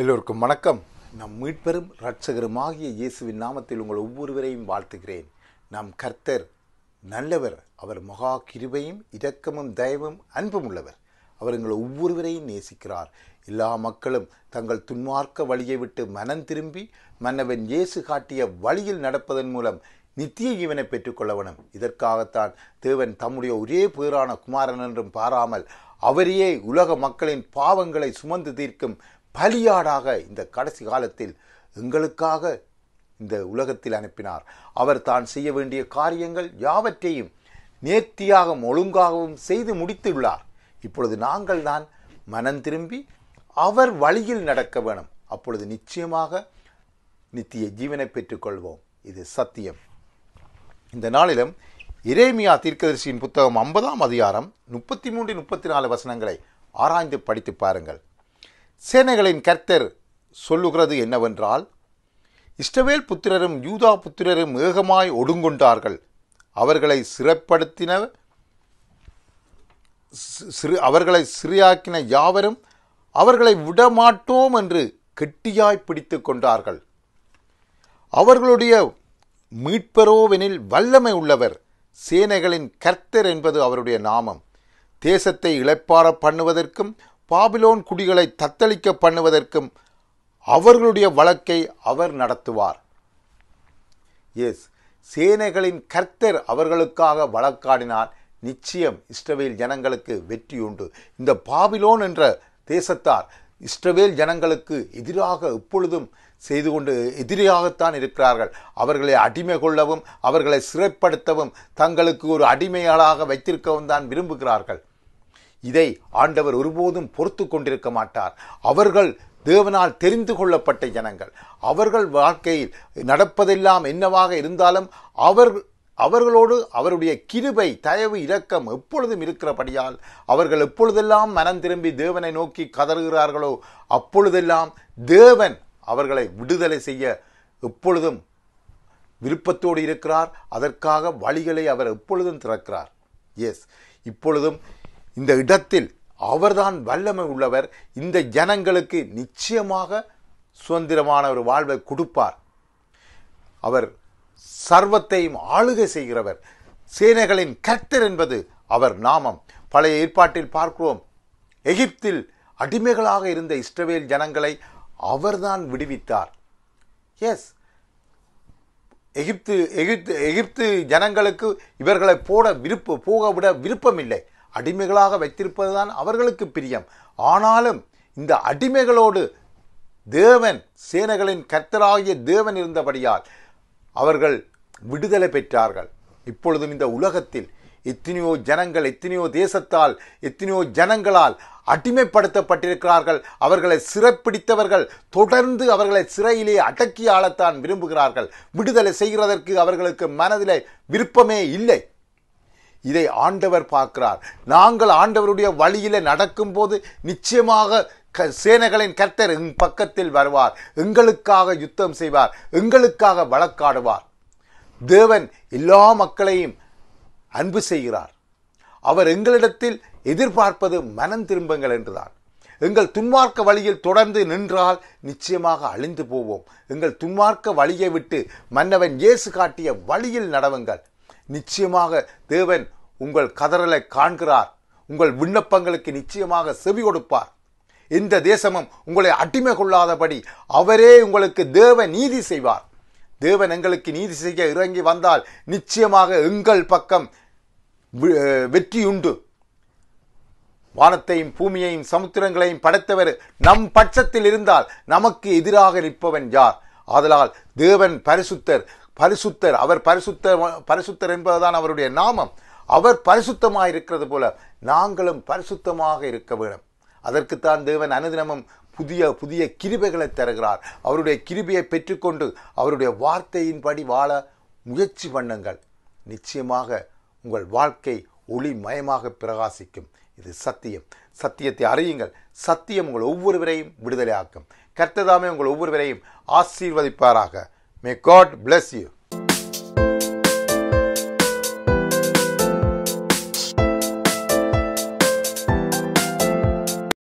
எல்லோருக்கும் வணக்கம் நம் மீட்பெரும் இரட்சகருமாகிய இயேசுவின் நாமத்தில் உங்கள் ஒவ்வொருவரையும் வாழ்த்துகிறேன் நம் கர்த்தர் நல்லவர் அவர் மகா கிருபையும் இரக்கமும் தயவும் அன்பும் உள்ளவர் அவர் எங்கள் ஒவ்வொருவரையும் நேசிக்கிறார் எல்லா மக்களும் தங்கள் துன்மார்க்க வழியை விட்டு மனம் திரும்பி மன்னவன் இயேசு காட்டிய வழியில் நடப்பதன் மூலம் நித்திய ஜீவனை பெற்றுக்கொள்ளவனும் இதற்காகத்தான் தேவன் தம்முடைய ஒரே புயரான குமாரன் என்றும் பாராமல் அவரையே உலக மக்களின் பாவங்களை சுமந்து தீர்க்கும் பலியாடாக இந்த கடைசி காலத்தில் எங்களுக்காக இந்த உலகத்தில் அனுப்பினார் அவர் தான் செய்ய வேண்டிய காரியங்கள் யாவற்றையும் நேர்த்தியாகவும் ஒழுங்காகவும் செய்து முடித்துள்ளார் இப்பொழுது நாங்கள் தான் மனம் திரும்பி அவர் வழியில் நடக்க வேணும் அப்பொழுது நிச்சயமாக நித்திய ஜீவனை பெற்றுக்கொள்வோம் இது சத்தியம் இந்த நாளிலும் இரேமியா தீர்க்கதரிசியின் புத்தகம் ஐம்பதாம் அதிகாரம் முப்பத்தி மூன்று முப்பத்தி நாலு வசனங்களை ஆராய்ந்து படித்து பாருங்கள் சேனைகளின் கர்த்தர் சொல்லுகிறது என்னவென்றால் இஷ்டவேல் புத்திரரும் யூதா புத்திரரும் ஏகமாய் ஒடுங்கொண்டார்கள் அவர்களை சிறப்படுத்தின அவர்களை சிறியாக்கின யாவரும் அவர்களை விடமாட்டோம் என்று கெட்டியாய் பிடித்து கொண்டார்கள் அவர்களுடைய மீட்பரோவெனில் வல்லமை உள்ளவர் சேனைகளின் கர்த்தர் என்பது அவருடைய நாமம் தேசத்தை இழைப்பார பண்ணுவதற்கும் பாபிலோன் குடிகளை தத்தளிக்க பண்ணுவதற்கும் அவர்களுடைய வழக்கை அவர் நடத்துவார் எஸ் சேனைகளின் கர்த்தர் அவர்களுக்காக வழக்காடினார் நிச்சயம் இஸ்ரவேல் ஜனங்களுக்கு வெற்றி உண்டு இந்த பாபிலோன் என்ற தேசத்தார் இஸ்ரவேல் ஜனங்களுக்கு எதிராக எப்பொழுதும் செய்து கொண்டு எதிரியாகத்தான் இருக்கிறார்கள் அவர்களை அடிமை கொள்ளவும் அவர்களை சிறைப்படுத்தவும் தங்களுக்கு ஒரு அடிமையாளாக வைத்திருக்கவும் தான் விரும்புகிறார்கள் இதை ஆண்டவர் ஒருபோதும் பொறுத்து கொண்டிருக்க மாட்டார் அவர்கள் தேவனால் தெரிந்து கொள்ளப்பட்ட ஜனங்கள் அவர்கள் வாழ்க்கையில் நடப்பதெல்லாம் என்னவாக இருந்தாலும் அவர் அவர்களோடு அவருடைய கிருபை தயவு இரக்கம் எப்பொழுதும் இருக்கிறபடியால் அவர்கள் எப்பொழுதெல்லாம் மனம் திரும்பி தேவனை நோக்கி கதறுகிறார்களோ அப்பொழுதெல்லாம் தேவன் அவர்களை விடுதலை செய்ய எப்பொழுதும் விருப்பத்தோடு இருக்கிறார் அதற்காக வழிகளை அவர் எப்பொழுதும் திறக்கிறார் எஸ் இப்பொழுதும் இந்த இடத்தில் அவர்தான் வல்லமை உள்ளவர் இந்த ஜனங்களுக்கு நிச்சயமாக சுதந்திரமான ஒரு வாழ்வை கொடுப்பார் அவர் சர்வத்தையும் ஆளுகை செய்கிறவர் சேனைகளின் கர்த்தர் என்பது அவர் நாமம் பழைய ஏற்பாட்டில் பார்க்கிறோம் எகிப்தில் அடிமைகளாக இருந்த இஸ்ரவேல் ஜனங்களை அவர்தான் விடுவித்தார் எஸ் எகிப்து எகிப்து எகிப்து ஜனங்களுக்கு இவர்களை போட விருப்பு போக விட விருப்பமில்லை அடிமைகளாக வைத்திருப்பதுதான் அவர்களுக்கு பிரியம் ஆனாலும் இந்த அடிமைகளோடு தேவன் சேனைகளின் கர்த்தராகிய தேவன் இருந்தபடியால் அவர்கள் விடுதலை பெற்றார்கள் இப்பொழுதும் இந்த உலகத்தில் எத்தனையோ ஜனங்கள் எத்தனையோ தேசத்தால் எத்தனையோ ஜனங்களால் அடிமைப்படுத்தப்பட்டிருக்கிறார்கள் அவர்களை சிறப்பிடித்தவர்கள் தொடர்ந்து அவர்களை சிறையிலே அடக்கி ஆளத்தான் விரும்புகிறார்கள் விடுதலை செய்கிறதற்கு அவர்களுக்கு மனதிலே விருப்பமே இல்லை இதை ஆண்டவர் பார்க்கிறார் நாங்கள் ஆண்டவருடைய வழியில் நடக்கும்போது நிச்சயமாக சேனைகளின் கர்த்தர் எங் பக்கத்தில் வருவார் எங்களுக்காக யுத்தம் செய்வார் எங்களுக்காக வழக்காடுவார் தேவன் எல்லா மக்களையும் அன்பு செய்கிறார் அவர் எங்களிடத்தில் எதிர்பார்ப்பது மனம் திரும்புங்கள் என்றுதான் எங்கள் துன்மார்க்க வழியில் தொடர்ந்து நின்றால் நிச்சயமாக அழிந்து போவோம் எங்கள் துன்மார்க்க வழியை விட்டு மன்னவன் இயேசு காட்டிய வழியில் நடவுங்கள் நிச்சயமாக தேவன் உங்கள் கதறலை காண்கிறார் உங்கள் விண்ணப்பங்களுக்கு நிச்சயமாக செவி கொடுப்பார் இந்த தேசமும் உங்களை அடிமை கொள்ளாதபடி அவரே உங்களுக்கு தேவ நீதி செய்வார் தேவன் எங்களுக்கு நீதி செய்ய இறங்கி வந்தால் நிச்சயமாக எங்கள் பக்கம் வெற்றியுண்டு வானத்தையும் பூமியையும் சமுத்திரங்களையும் படைத்தவர் நம் பட்சத்தில் இருந்தால் நமக்கு எதிராக நிற்பவன் யார் அதனால் தேவன் பரிசுத்தர் பரிசுத்தர் அவர் பரிசுத்த பரிசுத்தர் என்பதுதான் அவருடைய நாமம் அவர் பரிசுத்தமாக இருக்கிறது போல நாங்களும் பரிசுத்தமாக இருக்க வேண்டும் அதற்குத்தான் தேவன் அனுதினமும் புதிய புதிய கிருபைகளை தருகிறார் அவருடைய கிருபியை பெற்றுக்கொண்டு அவருடைய வார்த்தையின்படி வாழ முயற்சி பண்ணுங்கள் நிச்சயமாக உங்கள் வாழ்க்கை ஒளிமயமாக பிரகாசிக்கும் இது சத்தியம் சத்தியத்தை அறியுங்கள் சத்தியம் உங்கள் ஒவ்வொருவரையும் விடுதலையாக்கும் கர்த்ததாமே உங்கள் ஒவ்வொருவரையும் ஆசீர்வதிப்பாராக May God bless you.